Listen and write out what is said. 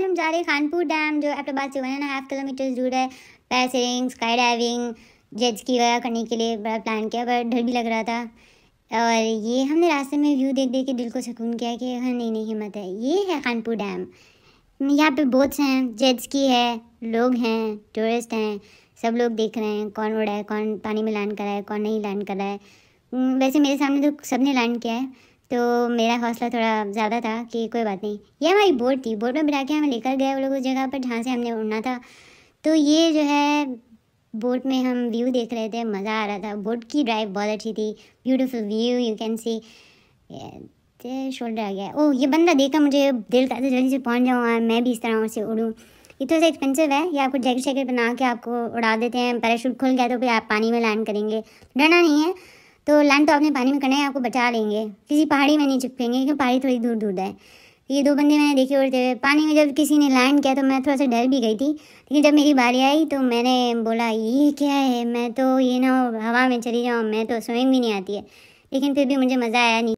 आज हम जा रहे हैं खानपुर डैम जो एबटाबाद से वन एंड हाफ किलोमीटर दूर है पैसिंग स्काई डाइविंग जेट्स की वगैरह करने के लिए बड़ा प्लान किया बड़ा डर भी लग रहा था और ये हमने रास्ते में व्यू देख देख के दिल को सुकून किया कि हाँ नहीं नहीं हिम्मत है ये है खानपुर डैम यहाँ पे बोट्स हैं जेट्स की है लोग हैं टूरिस्ट हैं सब लोग देख रहे हैं कौन उड़ा है कौन पानी में लैंड करा है कौन नहीं लैंड करा है हम्म, वैसे मेरे सामने तो सब ने लैंड किया है तो मेरा हौसला थोड़ा ज़्यादा था कि कोई बात नहीं ये हमारी बोट थी बोट में बिठा के हमें लेकर गए वो लोग उस जगह पर जहाँ से हमने उड़ना था तो ये जो है बोट में हम व्यू देख रहे थे मज़ा आ रहा था बोट की ड्राइव बहुत अच्छी थी beautiful view you can see shoulder आ गया ओ ये बंदा देखा मुझे दिल का जल्दी से पहुँच और मैं भी इस तरह से उड़ूँ ये थोड़ा सा एक्सपेंसिव है या आपको जैकेट शैकेट बना के आपको उड़ा देते हैं पैराशूट खुल गया तो फिर आप पानी में लैंड करेंगे डरना नहीं है तो लैंड तो आपने पानी में करना है आपको बचा लेंगे किसी पहाड़ी में नहीं चिपकेंगे क्योंकि पहाड़ी थोड़ी दूर दूर है ये दो बंदे मैंने देखे उड़ते हुए पानी में जब किसी ने लैंड किया तो मैं थोड़ा सा डर भी गई थी लेकिन जब मेरी बारी आई तो मैंने बोला ये क्या है मैं तो ये ना हवा में चली जाऊँ मैं तो स्विमिंग भी नहीं आती है लेकिन फिर भी मुझे मज़ा आया नहीं